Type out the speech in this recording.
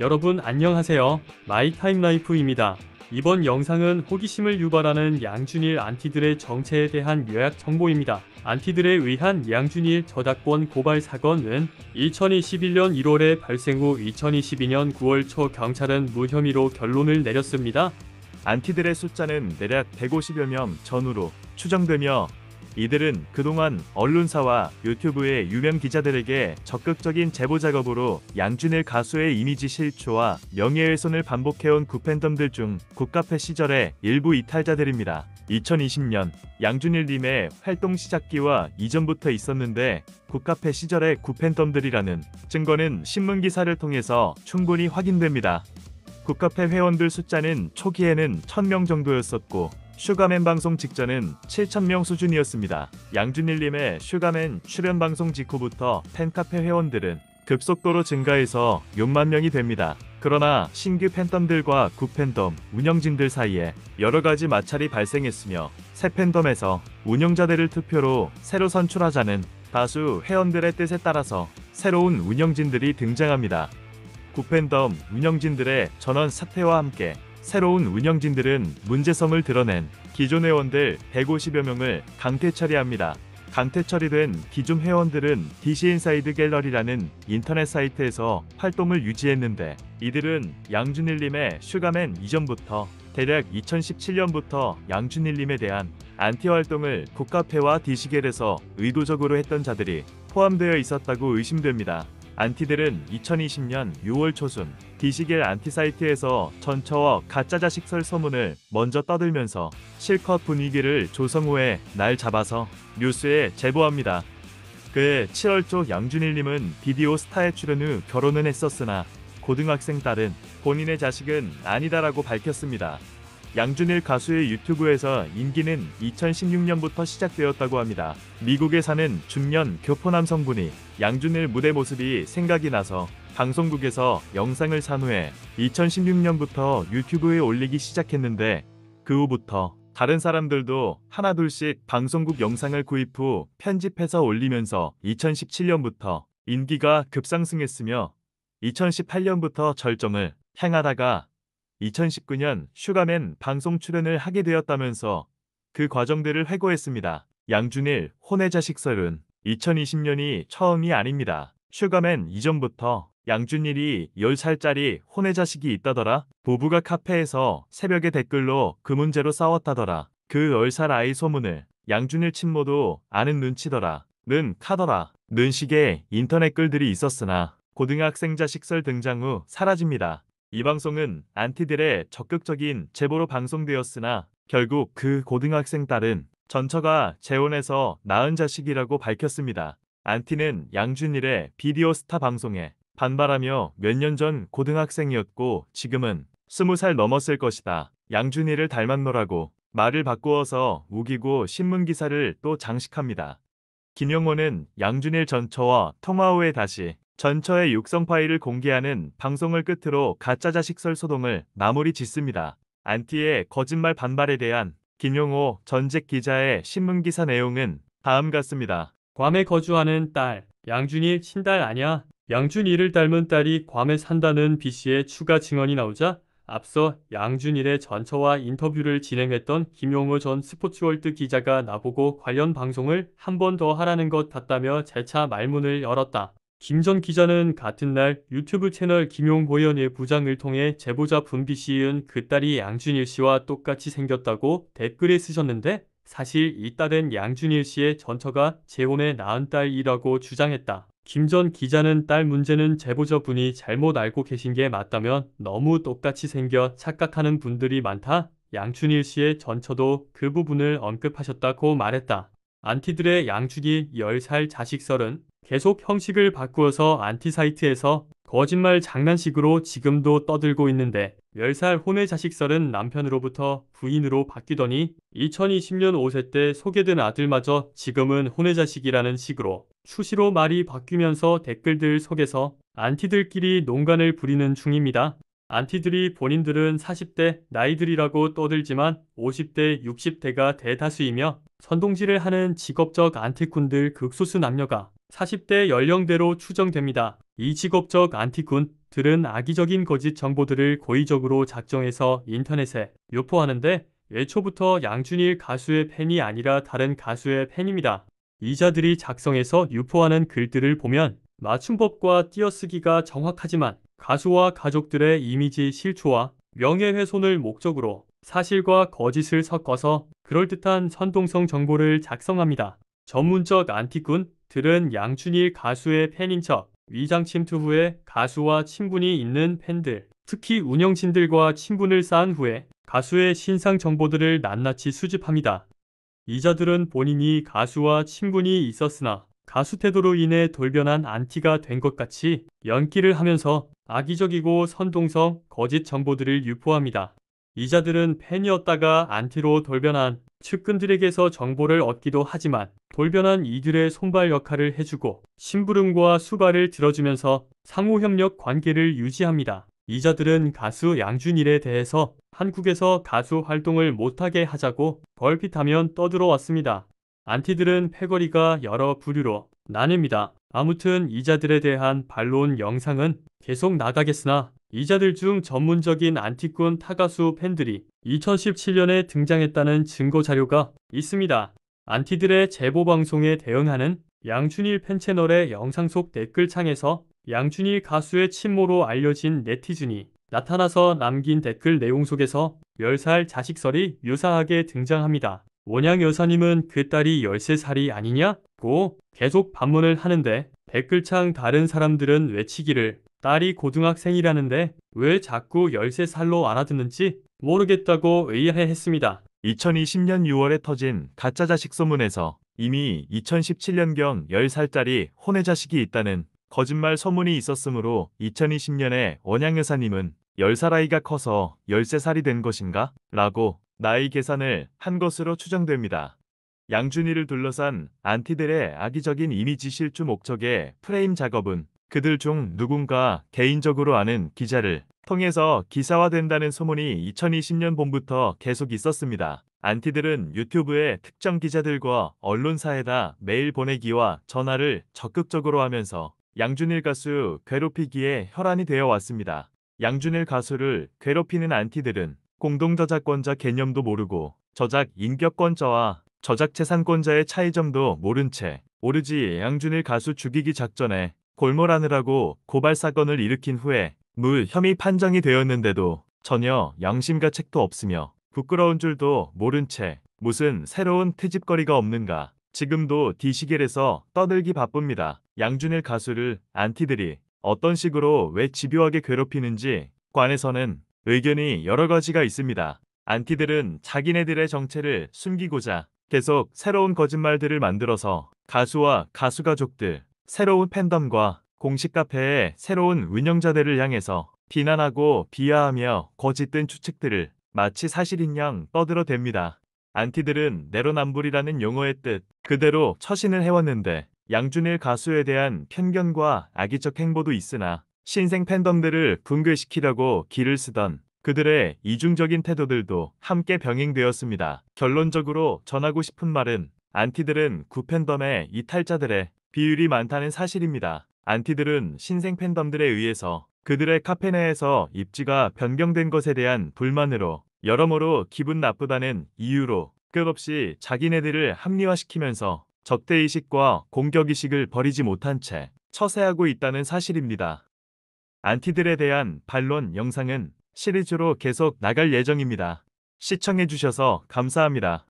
여러분 안녕하세요 마이타임라이프입니다 이번 영상은 호기심을 유발하는 양준일 안티들의 정체에 대한 요약 정보입니다 안티들에 의한 양준일 저작권 고발 사건은 2021년 1월에 발생 후 2022년 9월 초 경찰은 무혐의로 결론을 내렸습니다 안티들의 숫자는 대략 150여 명 전후로 추정되며 이들은 그동안 언론사와 유튜브의 유명 기자들에게 적극적인 제보 작업으로 양준일 가수의 이미지 실추와 명예훼손을 반복해온 구팬덤들 중 국카페 시절의 일부 이탈자들입니다. 2020년 양준일님의 활동 시작기와 이전부터 있었는데 국카페 시절의 구팬덤들이라는 증거는 신문기사를 통해서 충분히 확인됩니다. 국카페 회원들 숫자는 초기에는 1000명 정도였었고 슈가맨 방송 직전은 7,000명 수준이었습니다. 양준일님의 슈가맨 출연 방송 직후부터 팬카페 회원들은 급속도로 증가해서 6만 명이 됩니다. 그러나 신규 팬덤들과 구팬덤, 운영진들 사이에 여러 가지 마찰이 발생했으며 새 팬덤에서 운영자들을 투표로 새로 선출하자는 다수 회원들의 뜻에 따라서 새로운 운영진들이 등장합니다. 구팬덤 운영진들의 전원 사퇴와 함께 새로운 운영진들은 문제성을 드러낸 기존 회원들 150여 명을 강퇴 처리합니다. 강퇴 처리된 기존 회원들은 DC 인사이드 갤러리라는 인터넷 사이트에서 활동을 유지했는데 이들은 양준일님의 슈가맨 이전부터 대략 2017년부터 양준일님에 대한 안티 활동을 국카페와 디시겔에서 의도적으로 했던 자들이 포함되어 있었다고 의심됩니다. 안티들은 2020년 6월 초순 디시겔 안티 사이트에서 전처와 가짜 자식 설 소문을 먼저 떠들면서 실컷 분위기를 조성 후에 날 잡아서 뉴스에 제보합니다. 그해 7월 초 양준일님은 비디오 스타에 출연 후 결혼은 했었으나 고등학생 딸은 본인의 자식은 아니다라고 밝혔습니다. 양준일 가수의 유튜브에서 인기는 2016년부터 시작되었다고 합니다. 미국에 사는 중년 교포 남성분이 양준일 무대 모습이 생각이 나서 방송국에서 영상을 산 후에 2016년부터 유튜브에 올리기 시작했는데 그 후부터 다른 사람들도 하나둘씩 방송국 영상을 구입 후 편집해서 올리면서 2017년부터 인기가 급상승했으며 2018년부터 절정을 향하다가 2019년 슈가맨 방송 출연을 하게 되었다면서 그 과정들을 회고했습니다. 양준일, 혼의 자식 설은 2020년이 처음이 아닙니다. 슈가맨 이전부터 양준일이 10살짜리 혼의 자식이 있다더라. 부부가 카페에서 새벽에 댓글로 그 문제로 싸웠다더라. 그 10살 아이 소문을 양준일 친모도 아는 눈치더라. 는 카더라. 는 식의 인터넷 글들이 있었으나 고등학생 자식설 등장 후 사라집니다. 이 방송은 안티들의 적극적인 제보로 방송되었으나 결국 그 고등학생 딸은 전처가 재혼해서 낳은 자식이라고 밝혔습니다. 안티는 양준일의 비디오 스타 방송에 반발하며 몇 년 전 고등학생이었고 지금은 스무 살 넘었을 것이다. 양준일을 닮았노라고 말을 바꾸어서 우기고 신문기사를 또 장식합니다. 김영호는 양준일 전처와 통화 후에 다시 전처의 육성 파일을 공개하는 방송을 끝으로 가짜 자식설 소동을 마무리 짓습니다. 안티의 거짓말 반발에 대한 김용호 전직 기자의 신문기사 내용은 다음 같습니다. 괌에 거주하는 딸 양준이 친딸 아냐? 양준일을 닮은 딸이 괌에 산다는 B씨의 추가 증언이 나오자 앞서 양준일의 전처와 인터뷰를 진행했던 김용호 전 스포츠월드 기자가 나보고 관련 방송을 한 번 더 하라는 것 같다며 재차 말문을 열었다. 김전 기자는 같은 날 유튜브 채널 김용호연의 부장을 통해 제보자 분비 씨은 그 딸이 양준일 씨와 똑같이 생겼다고 댓글에 쓰셨는데 사실 이 딸은 양준일 씨의 전처가 재혼해 낳은 딸이라고 주장했다. 김 전 기자는 딸 문제는 제보자분이 잘못 알고 계신 게 맞다면 너무 똑같이 생겨 착각하는 분들이 많다. 양준일 씨의 전처도 그 부분을 언급하셨다고 말했다. 안티들의 양준이 10살 자식 설은 계속 형식을 바꾸어서 안티사이트에서 거짓말 장난식으로 지금도 떠들고 있는데 10살 혼외 자식설은 남편으로부터 부인으로 바뀌더니 2020년 5세 때 소개된 아들마저 지금은 혼외 자식이라는 식으로 추시로 말이 바뀌면서 댓글들 속에서 안티들끼리 농간을 부리는 중입니다. 안티들이 본인들은 40대 나이들이라고 떠들지만 50대, 60대가 대다수이며 선동질을 하는 직업적 안티꾼들 극소수 남녀가 40대 연령대로 추정됩니다. 이 직업적 안티꾼들은 악의적인 거짓 정보들을 고의적으로 작정해서 인터넷에 유포하는데 애초부터 양준일 가수의 팬이 아니라 다른 가수의 팬입니다. 이자들이 작성해서 유포하는 글들을 보면 맞춤법과 띄어쓰기가 정확하지만 가수와 가족들의 이미지 실추와 명예훼손을 목적으로 사실과 거짓을 섞어서 그럴듯한 선동성 정보를 작성합니다. 전문적 안티꾼 들은 양춘일 가수의 팬인 척 위장 침투 후에 가수와 친분이 있는 팬들, 특히 운영진들과 친분을 쌓은 후에 가수의 신상 정보들을 낱낱이 수집합니다. 이자들은 본인이 가수와 친분이 있었으나 가수 태도로 인해 돌변한 안티가 된 것 같이 연기를 하면서 악의적이고 선동성, 거짓 정보들을 유포합니다. 이자들은 팬이었다가 안티로 돌변한 측근들에게서 정보를 얻기도 하지만 돌변한 이들의 손발 역할을 해주고 심부름과 수발을 들어주면서 상호협력 관계를 유지합니다. 이자들은 가수 양준일에 대해서 한국에서 가수 활동을 못하게 하자고 걸핏하면 떠들어 왔습니다. 안티들은 패거리가 여러 부류로 나뉩니다. 아무튼 이자들에 대한 반론 영상은 계속 나가겠으나 이자들 중 전문적인 안티꾼 타가수 팬들이 2017년에 등장했다는 증거 자료가 있습니다. 안티들의 제보 방송에 대응하는 양준일 팬 채널의 영상 속 댓글창에서 양준일 가수의 친모로 알려진 네티즌이 나타나서 남긴 댓글 내용 속에서 10살 자식설이 유사하게 등장합니다. 원양 여사님은 그 딸이 13살이 아니냐? 고 계속 반문을 하는데 댓글창 다른 사람들은 외치기를 딸이 고등학생이라는데 왜 자꾸 13살로 알아듣는지 모르겠다고 의아해했습니다. 2020년 6월에 터진 가짜 자식 소문에서 이미 2017년경 10살짜리 혼외 자식이 있다는 거짓말 소문이 있었으므로 2020년에 원양 여사님은 10살 아이가 커서 13살이 된 것인가? 라고 나이 계산을 한 것으로 추정됩니다. 양준이를 둘러싼 안티들의 악의적인 이미지 실추 목적의 프레임 작업은 그들 중 누군가 개인적으로 아는 기자를 통해서 기사화된다는 소문이 2020년 봄부터 계속 있었습니다. 안티들은 유튜브에 특정 기자들과 언론사에다 메일 보내기와 전화를 적극적으로 하면서 양준일 가수 괴롭히기에 혈안이 되어 왔습니다. 양준일 가수를 괴롭히는 안티들은 공동저작권자 개념도 모르고 저작 인격권자와 저작재산권자의 차이점도 모른 채 오르지 양준일 가수 죽이기 작전에 골몰하느라고 고발 사건을 일으킨 후에 물 혐의 판정이 되었는데도 전혀 양심과 책도 없으며 부끄러운 줄도 모른 채 무슨 새로운 트집거리가 없는가. 지금도 디시겔에서 떠들기 바쁩니다. 양준일 가수를 안티들이 어떤 식으로 왜 집요하게 괴롭히는지 관해서는 의견이 여러 가지가 있습니다. 안티들은 자기네들의 정체를 숨기고자 계속 새로운 거짓말들을 만들어서 가수와 가수 가족들, 새로운 팬덤과 공식 카페의 새로운 운영자들을 향해서 비난하고 비하하며 거짓된 추측들을 마치 사실인 양 떠들어댑니다. 안티들은 내로남불이라는 용어의 뜻 그대로 처신을 해왔는데 양준일 가수에 대한 편견과 악의적 행보도 있으나 신생 팬덤들을 붕괴시키려고 길을 쓰던 그들의 이중적인 태도들도 함께 병행되었습니다. 결론적으로 전하고 싶은 말은 안티들은 구팬덤의 이탈자들의 비율이 많다는 사실입니다. 안티들은 신생 팬덤들에 의해서 그들의 카페 내에서 입지가 변경된 것에 대한 불만으로 여러모로 기분 나쁘다는 이유로 끝없이 자기네들을 합리화시키면서 적대의식과 공격의식을 버리지 못한 채 처세하고 있다는 사실입니다. 안티들에 대한 반론 영상은 시리즈로 계속 나갈 예정입니다. 시청해주셔서 감사합니다.